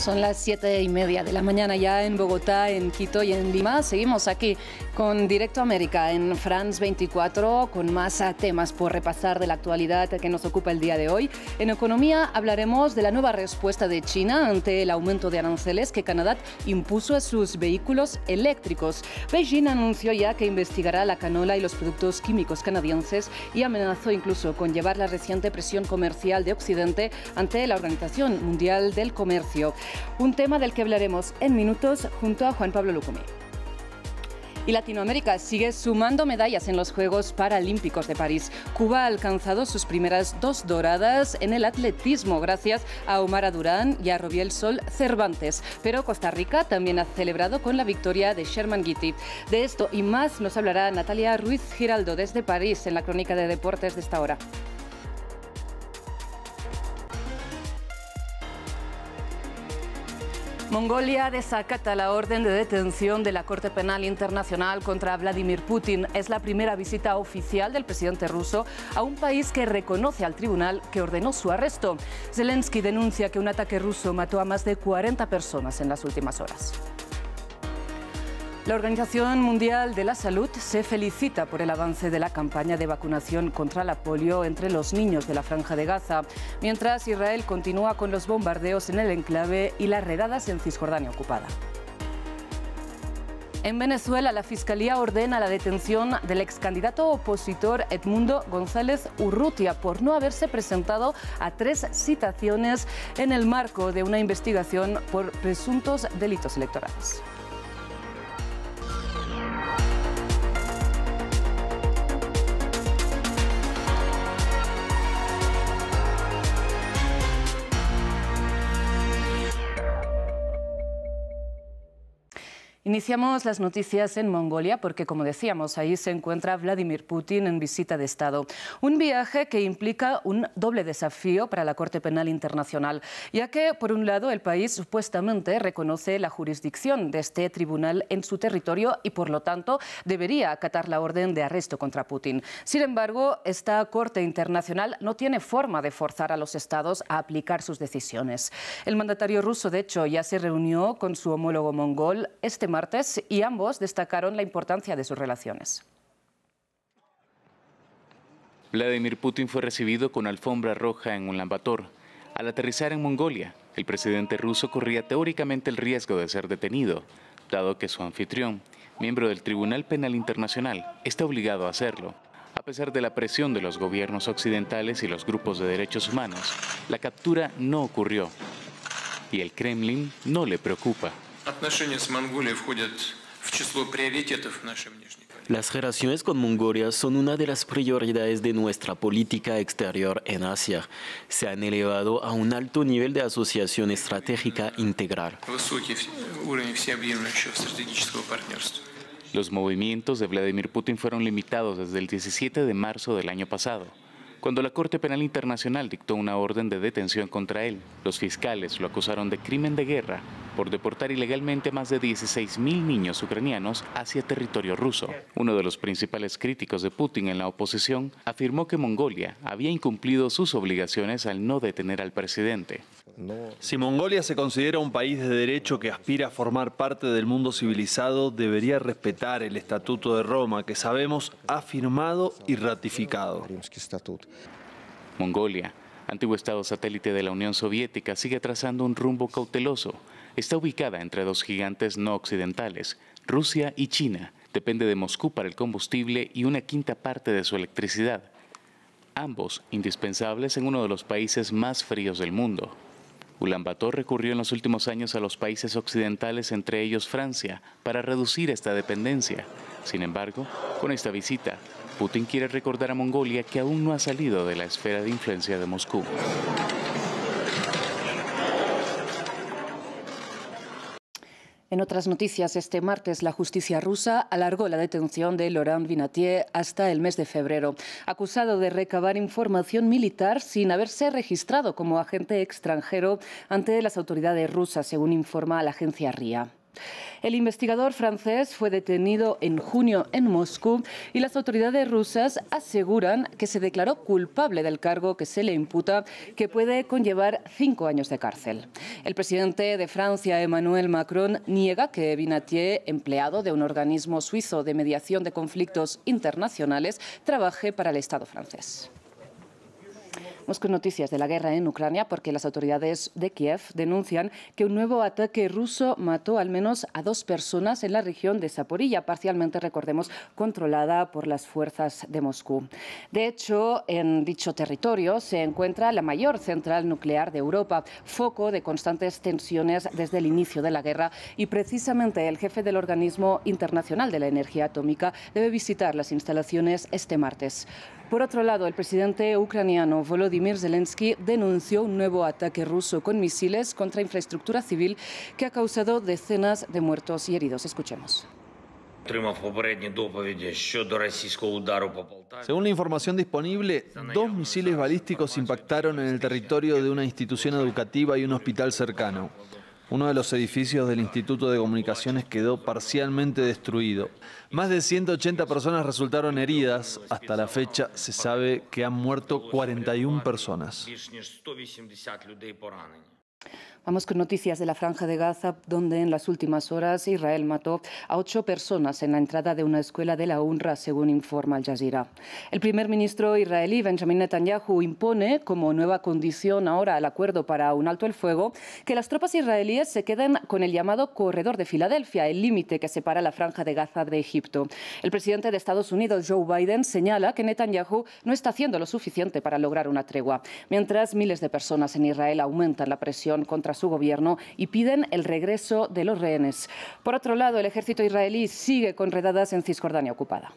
Son las siete y media de la mañana ya en Bogotá, en Quito y en Lima. Seguimos aquí con Directo América en France 24 con más temas por repasar de la actualidad que nos ocupa el día de hoy. En economía hablaremos de la nueva respuesta de China ante el aumento de aranceles que Canadá impuso a sus vehículos eléctricos. Beijing anunció ya que investigará la canola y los productos químicos canadienses y amenazó incluso con llevar la reciente presión comercial de Occidente ante la Organización Mundial del Comercio un tema del que hablaremos en minutos junto a Juan Pablo Lucumi. Y Latinoamérica sigue sumando medallas en los Juegos Paralímpicos de París. Cuba ha alcanzado sus primeras dos doradas en el atletismo gracias a Omar Durán y a Robiel Sol Cervantes. Pero Costa Rica también ha celebrado con la victoria de Sherman Gitti. De esto y más nos hablará Natalia Ruiz Giraldo desde París en la crónica de deportes de esta hora. Mongolia desacata la orden de detención de la Corte Penal Internacional contra Vladimir Putin. Es la primera visita oficial del presidente ruso a un país que reconoce al tribunal que ordenó su arresto. Zelensky denuncia que un ataque ruso mató a más de 40 personas en las últimas horas. La Organización Mundial de la Salud se felicita por el avance de la campaña de vacunación contra la polio entre los niños de la Franja de Gaza, mientras Israel continúa con los bombardeos en el enclave y las redadas en Cisjordania ocupada. En Venezuela, la Fiscalía ordena la detención del ex candidato opositor Edmundo González Urrutia por no haberse presentado a tres citaciones en el marco de una investigación por presuntos delitos electorales. Iniciamos las noticias en Mongolia porque, como decíamos, ahí se encuentra Vladimir Putin en visita de Estado. Un viaje que implica un doble desafío para la Corte Penal Internacional, ya que, por un lado, el país supuestamente reconoce la jurisdicción de este tribunal en su territorio y, por lo tanto, debería acatar la orden de arresto contra Putin. Sin embargo, esta Corte Internacional no tiene forma de forzar a los estados a aplicar sus decisiones. El mandatario ruso, de hecho, ya se reunió con su homólogo mongol este martes y ambos destacaron la importancia de sus relaciones. Vladimir Putin fue recibido con alfombra roja en un lambator. Al aterrizar en Mongolia, el presidente ruso corría teóricamente el riesgo de ser detenido, dado que su anfitrión, miembro del Tribunal Penal Internacional, está obligado a hacerlo. A pesar de la presión de los gobiernos occidentales y los grupos de derechos humanos, la captura no ocurrió y el Kremlin no le preocupa. Las relaciones con Mongolia son una de las prioridades de nuestra política exterior en Asia. Se han elevado a un alto nivel de asociación estratégica integral. Los movimientos de Vladimir Putin fueron limitados desde el 17 de marzo del año pasado cuando la Corte Penal Internacional dictó una orden de detención contra él. Los fiscales lo acusaron de crimen de guerra por deportar ilegalmente más de 16.000 niños ucranianos hacia territorio ruso. Uno de los principales críticos de Putin en la oposición afirmó que Mongolia había incumplido sus obligaciones al no detener al presidente. Si Mongolia se considera un país de derecho que aspira a formar parte del mundo civilizado, debería respetar el Estatuto de Roma, que sabemos ha firmado y ratificado. Mongolia, antiguo estado satélite de la Unión Soviética, sigue trazando un rumbo cauteloso. Está ubicada entre dos gigantes no occidentales, Rusia y China. Depende de Moscú para el combustible y una quinta parte de su electricidad. Ambos indispensables en uno de los países más fríos del mundo. Bator recurrió en los últimos años a los países occidentales, entre ellos Francia, para reducir esta dependencia. Sin embargo, con esta visita, Putin quiere recordar a Mongolia que aún no ha salido de la esfera de influencia de Moscú. En otras noticias, este martes la justicia rusa alargó la detención de Laurent Vinatier hasta el mes de febrero, acusado de recabar información militar sin haberse registrado como agente extranjero ante las autoridades rusas, según informa la agencia RIA. El investigador francés fue detenido en junio en Moscú y las autoridades rusas aseguran que se declaró culpable del cargo que se le imputa, que puede conllevar cinco años de cárcel. El presidente de Francia, Emmanuel Macron, niega que Binatier, empleado de un organismo suizo de mediación de conflictos internacionales, trabaje para el Estado francés. Vamos con noticias de la guerra en Ucrania porque las autoridades de Kiev denuncian que un nuevo ataque ruso mató al menos a dos personas en la región de Saporilla, parcialmente, recordemos, controlada por las fuerzas de Moscú. De hecho, en dicho territorio se encuentra la mayor central nuclear de Europa, foco de constantes tensiones desde el inicio de la guerra y precisamente el jefe del Organismo Internacional de la Energía Atómica debe visitar las instalaciones este martes. Por otro lado, el presidente ucraniano Volodymyr Zelensky denunció un nuevo ataque ruso con misiles contra infraestructura civil que ha causado decenas de muertos y heridos. Escuchemos. Según la información disponible, dos misiles balísticos impactaron en el territorio de una institución educativa y un hospital cercano. Uno de los edificios del Instituto de Comunicaciones quedó parcialmente destruido. Más de 180 personas resultaron heridas. Hasta la fecha se sabe que han muerto 41 personas. Vamos con noticias de la Franja de Gaza, donde en las últimas horas Israel mató a ocho personas en la entrada de una escuela de la UNRWA, según informa Al Jazeera. El primer ministro israelí Benjamin Netanyahu impone como nueva condición ahora al acuerdo para un alto el fuego que las tropas israelíes se queden con el llamado corredor de Filadelfia, el límite que separa la Franja de Gaza de Egipto. El presidente de Estados Unidos, Joe Biden, señala que Netanyahu no está haciendo lo suficiente para lograr una tregua, mientras miles de personas en Israel aumentan la presión contra su gobierno y piden el regreso de los rehenes. Por otro lado, el ejército israelí sigue con redadas en Cisjordania ocupada.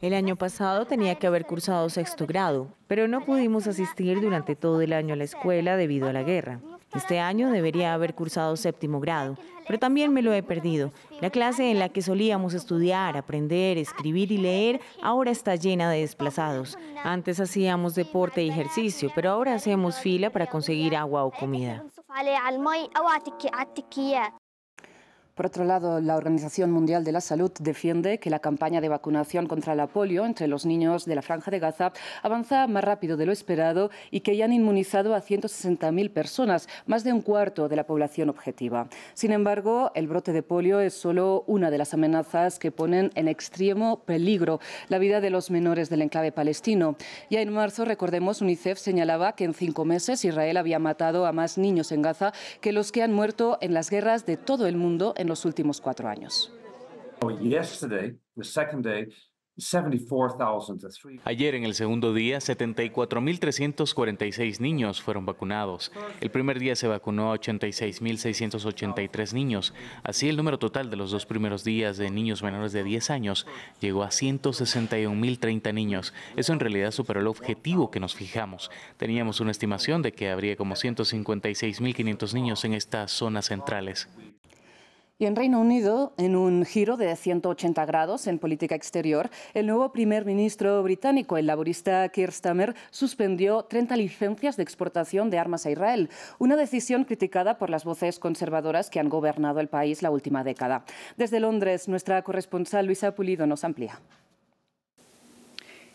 El año pasado tenía que haber cursado sexto grado, pero no pudimos asistir durante todo el año a la escuela debido a la guerra. Este año debería haber cursado séptimo grado, pero también me lo he perdido. La clase en la que solíamos estudiar, aprender, escribir y leer ahora está llena de desplazados. Antes hacíamos deporte y ejercicio, pero ahora hacemos fila para conseguir agua o comida. Por otro lado, la Organización Mundial de la Salud defiende que la campaña de vacunación contra la polio entre los niños de la Franja de Gaza avanza más rápido de lo esperado y que ya han inmunizado a 160.000 personas, más de un cuarto de la población objetiva. Sin embargo, el brote de polio es solo una de las amenazas que ponen en extremo peligro la vida de los menores del enclave palestino. Ya en marzo, recordemos, UNICEF señalaba que en cinco meses Israel había matado a más niños en Gaza que los que han muerto en las guerras de todo el mundo en los últimos cuatro años. Oh, Ayer, en el segundo día, 74.346 niños fueron vacunados. El primer día se vacunó a 86.683 niños. Así, el número total de los dos primeros días de niños menores de 10 años llegó a 161.030 niños. Eso en realidad superó el objetivo que nos fijamos. Teníamos una estimación de que habría como 156.500 niños en estas zonas centrales. Y en Reino Unido, en un giro de 180 grados en política exterior, el nuevo primer ministro británico, el laborista Keir Starmer, suspendió 30 licencias de exportación de armas a Israel, una decisión criticada por las voces conservadoras que han gobernado el país la última década. Desde Londres, nuestra corresponsal Luisa Pulido nos amplía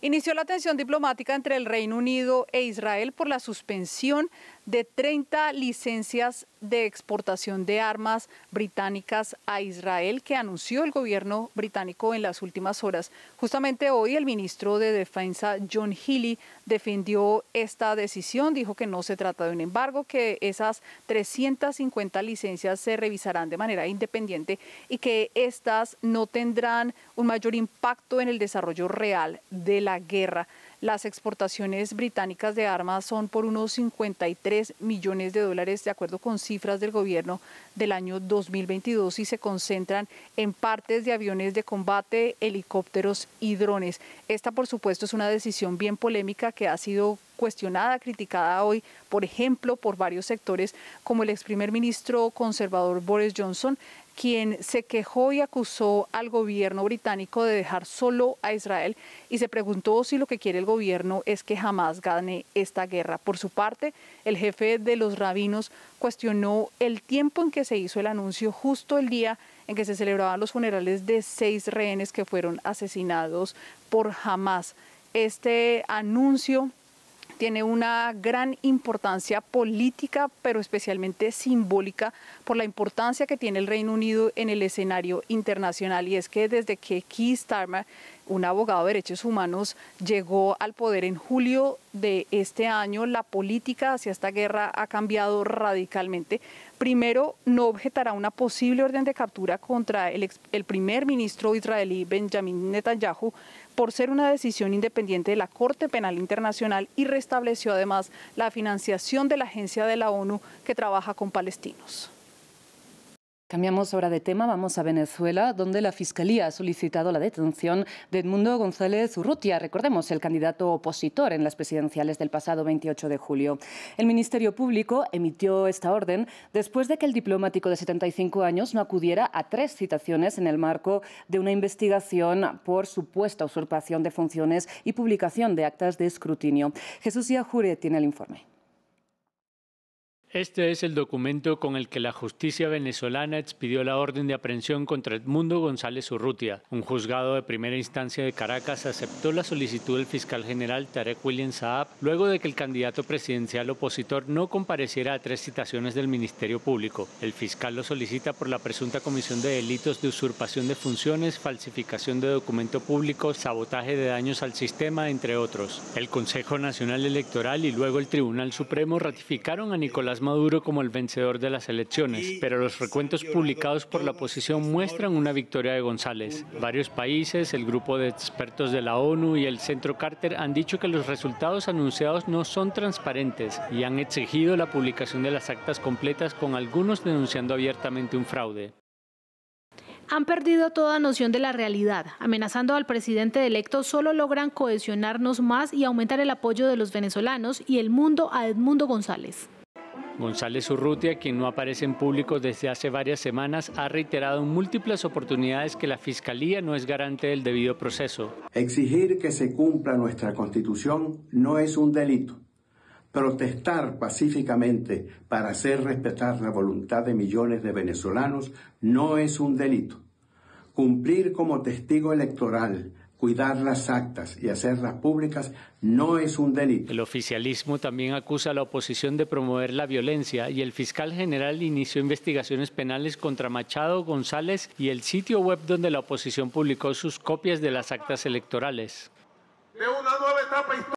inició la tensión diplomática entre el Reino Unido e Israel por la suspensión de 30 licencias de exportación de armas británicas a Israel que anunció el gobierno británico en las últimas horas. Justamente hoy el ministro de Defensa John Healy defendió esta decisión, dijo que no se trata de un embargo, que esas 350 licencias se revisarán de manera independiente y que estas no tendrán un mayor impacto en el desarrollo real de la la guerra. Las exportaciones británicas de armas son por unos 53 millones de dólares, de acuerdo con cifras del gobierno del año 2022, y se concentran en partes de aviones de combate, helicópteros y drones. Esta, por supuesto, es una decisión bien polémica que ha sido cuestionada, criticada hoy, por ejemplo, por varios sectores, como el ex primer ministro conservador Boris Johnson, quien se quejó y acusó al gobierno británico de dejar solo a Israel y se preguntó si lo que quiere el gobierno es que jamás gane esta guerra. Por su parte, el jefe de los rabinos cuestionó el tiempo en que se hizo el anuncio justo el día en que se celebraban los funerales de seis rehenes que fueron asesinados por jamás. Este anuncio tiene una gran importancia política, pero especialmente simbólica por la importancia que tiene el Reino Unido en el escenario internacional. Y es que desde que Keith Starmer, un abogado de derechos humanos, llegó al poder en julio de este año, la política hacia esta guerra ha cambiado radicalmente. Primero, no objetará una posible orden de captura contra el, primer ministro israelí Benjamin Netanyahu por ser una decisión independiente de la Corte Penal Internacional y restableció además la financiación de la agencia de la ONU que trabaja con palestinos. Cambiamos ahora de tema, vamos a Venezuela, donde la Fiscalía ha solicitado la detención de Edmundo González Urrutia, recordemos, el candidato opositor en las presidenciales del pasado 28 de julio. El Ministerio Público emitió esta orden después de que el diplomático de 75 años no acudiera a tres citaciones en el marco de una investigación por supuesta usurpación de funciones y publicación de actas de escrutinio. Jesús Yajure tiene el informe. Este es el documento con el que la justicia venezolana expidió la orden de aprehensión contra Edmundo González Urrutia. Un juzgado de primera instancia de Caracas aceptó la solicitud del fiscal general Tarek William Saab luego de que el candidato presidencial opositor no compareciera a tres citaciones del Ministerio Público. El fiscal lo solicita por la presunta comisión de delitos de usurpación de funciones, falsificación de documento público, sabotaje de daños al sistema, entre otros. El Consejo Nacional Electoral y luego el Tribunal Supremo ratificaron a Nicolás Maduro como el vencedor de las elecciones, pero los recuentos publicados por la oposición muestran una victoria de González. Varios países, el grupo de expertos de la ONU y el Centro Carter han dicho que los resultados anunciados no son transparentes y han exigido la publicación de las actas completas con algunos denunciando abiertamente un fraude han perdido toda noción de la realidad. Amenazando al presidente electo solo logran cohesionarnos más y aumentar el apoyo de los venezolanos y el mundo a Edmundo González. González Urrutia, quien no aparece en público desde hace varias semanas, ha reiterado en múltiples oportunidades que la Fiscalía no es garante del debido proceso. Exigir que se cumpla nuestra Constitución no es un delito. Protestar pacíficamente para hacer respetar la voluntad de millones de venezolanos no es un delito. Cumplir como testigo electoral cuidar las actas y hacerlas públicas no es un delito. El oficialismo también acusa a la oposición de promover la violencia y el fiscal general inició investigaciones penales contra Machado González y el sitio web donde la oposición publicó sus copias de las actas electorales. una nueva etapa